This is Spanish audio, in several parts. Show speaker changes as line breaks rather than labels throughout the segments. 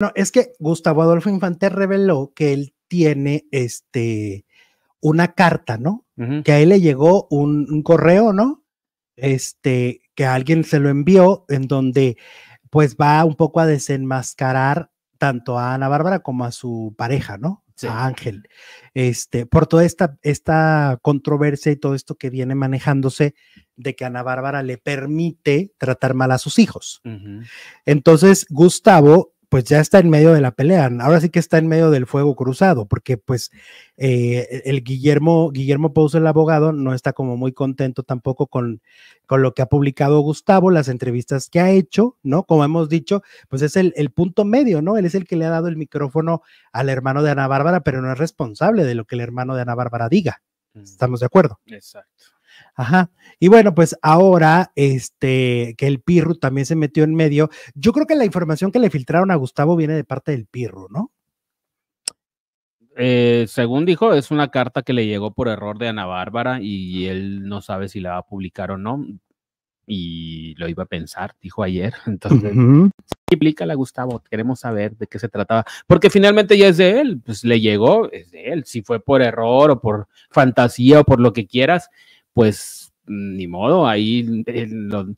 No es que Gustavo Adolfo Infante reveló que él tiene este una carta, ¿no? Que a él le llegó un, correo, ¿no? Este, que alguien se lo envió, en donde pues va un poco a desenmascarar tanto a Ana Bárbara como a su pareja, ¿no? A Ángel. Este, por toda esta, esta controversia y todo esto que viene manejándose de que Ana Bárbara le permite tratar mal a sus hijos. Entonces, Gustavo pues ya está en medio de la pelea, ahora sí que está en medio del fuego cruzado, porque pues eh, e-, el Guillermo, Guillermo Pouso, el abogado, no está como muy contento tampoco con, con lo que ha publicado Gustavo, las entrevistas que ha hecho, ¿no? Como hemos dicho, pues es el, el punto medio, ¿no? Él es el que le ha dado el micrófono al hermano de Ana Bárbara, pero no es responsable de lo que el hermano de Ana Bárbara diga. ¿Estamos de acuerdo? Exacto. Ajá. Y bueno, pues ahora, este, que el Pirru también se metió en medio. Yo creo que la información que le filtraron a Gustavo viene de parte del Pirru, ¿no?
Eh, según dijo, es una carta que le llegó por error de Ana Bárbara y él no sabe si la va a publicar o no. Y lo iba a pensar, dijo ayer. Entonces, uh a Gustavo. Queremos saber de qué se trataba. Porque finalmente ya es de él, pues le llegó, es de él. Si fue por error o por fantasía o por lo que quieras, pues ni modo, ahí el,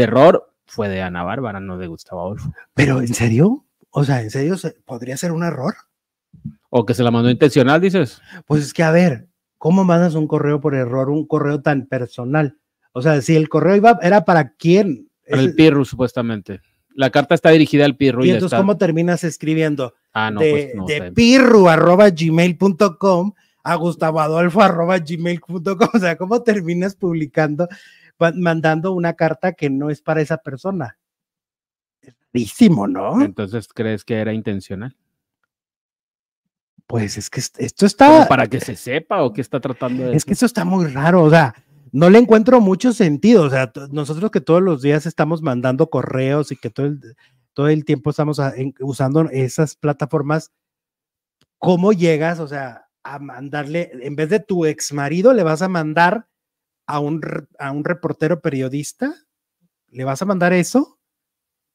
error fue de Ana Bárbara, no de Gustavo Adolfo. Pero
en serio, o sea, en serio, podría ser un error.
O que se la mandó intencional, dices.
Pues es que, a ver, ¿cómo mandas un correo por error, un correo tan personal? O sea, si el correo iba, era para quién.
Para el Pirru, supuestamente. La carta está dirigida al Pirru. Y, entonces, ¿cómo
terminas escribiendo?
Ah, de, pues
a gustavoadolfo.gmail.com. O sea, ¿cómo terminas publicando, mandando una carta que no es para esa persona? Es rarísimo,
¿no? Entonces, ¿crees que era intencional? Pues es que esto está. para que se sepa o que está tratando de. Es que
eso está muy raro, o sea no le encuentro mucho sentido. O sea, nosotros que todos los días estamos mandando correos y que todo el, todo el tiempo estamos ah, usando esas plataformas, ¿cómo llegas? O sea, a mandarle, en vez de tu ex marido, le vas a mandar a un, a un reportero periodista, le vas a mandar eso.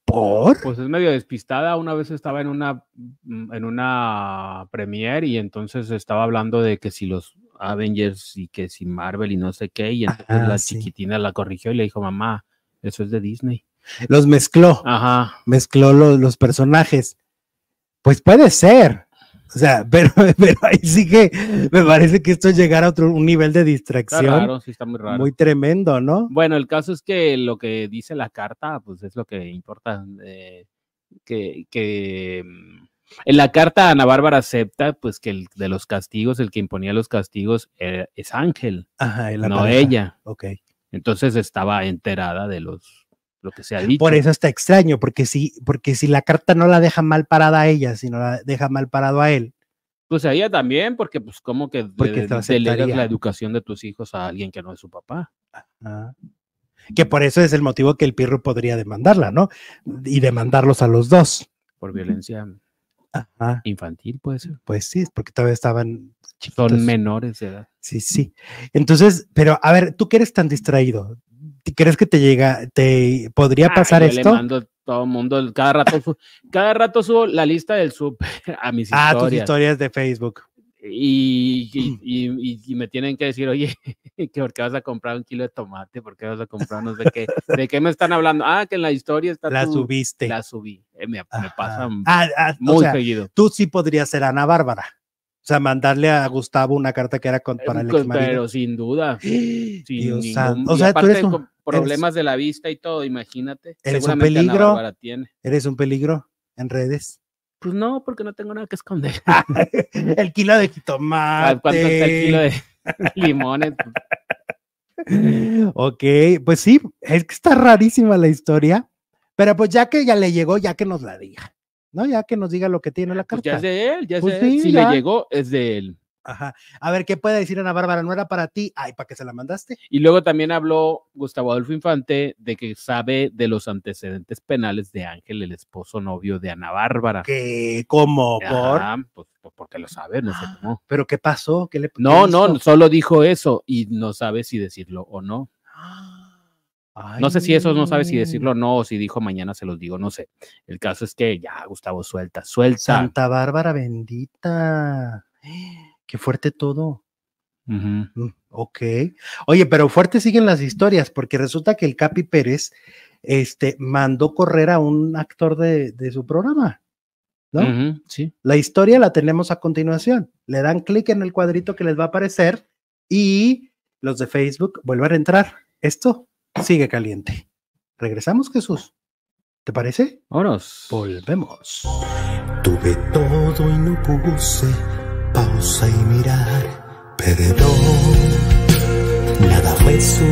¿Por? Pues es medio
despistada. Una vez estaba en una, mm, en una premiere y entonces estaba hablando de que si los Avengers y que si Marvel y no sé qué. Y entonces la chiquitina la corrigió y le dijo, mamá, eso es de Disney.
Los mezcló. Ajá. Mezcló los personajes. Pues puede ser. O sea, pero, ahí sí que me parece que esto es llegar a otro un nivel de distracción. Está sí está muy raro. Muy tremendo, ¿no?
Bueno, el caso es que lo que dice la carta, pues es lo que importa. Eh, que, mm, en la carta Ana Bárbara acepta, pues que el de los castigos, el que imponía los castigos eh, es Ángel, Ajá, no ella. Ok. Entonces estaba enterada de los que Por eso está
extraño, porque si, porque si la carta no la deja mal parada a ella, sino la deja mal parado a él.
Pues a ella también, porque pues como que porque delegas la educación de tus hijos
a alguien que no es su papá. Que por eso es el motivo que el Pirro podría demandarla, ¿no? Y demandarlos a los dos. Por violencia infantil, puede ser. Pues sí, porque todavía estaban Son menores de edad. Sí, sí. Entonces, pero a ver, tú que eres tan distraído, ¿crees que te llega, te podría pasar esto? Le mando
todo el mundo, cada rato, cada rato subo la lista del sub a mis ah, historias.
de Facebook.
Y, me tienen que decir, oye, que por qué vas a comprar un kilo de tomate, por qué vas a comprar no sé qué, de qué me están hablando. Ah, que en la historia está. La subiste. La subí. Eh, me, pasa ah, ah, muy o sea, seguido.
Tú sí podrías ser Ana Bárbara. O sea, mandarle a Gustavo una carta que era para eh, el Pero
sin duda. o sea, tú eres un problemas de la vista y todo, imagínate. Eres un peligro.
Eres un peligro en redes.
Pues no, porque no tengo nada que esconder.
el kilo de jitomate.
Ah, ¿Cuánto está el kilo de limones?
ok, pues sí, es que está rarísima la historia, pero pues ya que ya le llegó, ya que nos la diga, ¿no? Ya que nos diga lo que tiene la pues carta. ya es de él, ya es pues de él. si le
llegó, es de él.
Ajá. A ver, ¿qué puede decir Ana Bárbara? No era para ti. Ay, ¿para qué se la mandaste?
Y luego también habló Gustavo Adolfo Infante de que sabe de los antecedentes penales de Ángel, el esposo novio de Ana Bárbara. ¿Qué? ¿Cómo? ¿Por?
Pues, pues, porque lo sabe, no sé cómo. ¿Pero qué pasó? ¿Qué le, no, no,
solo dijo eso y no sabe si decirlo o no. No sé si eso no sabe si decirlo o no, o si dijo mañana se los digo, no sé. El caso es que ya, Gustavo, suelta, suelta. Santa
Bárbara bendita qué fuerte todo. Mm, ok. Oye, pero fuerte siguen las historias, porque resulta que el Capi Pérez este, mandó correr a un actor de, su programa. ¿No? sí. La historia la tenemos a continuación. Le dan clic en el cuadrito que les va a aparecer y los de Facebook vuelven a entrar. Esto sigue caliente. Regresamos, Jesús. ¿Te parece? Vámonos. Volvemos. Tuve todo y no puse pausa y mirar, pero nada fue su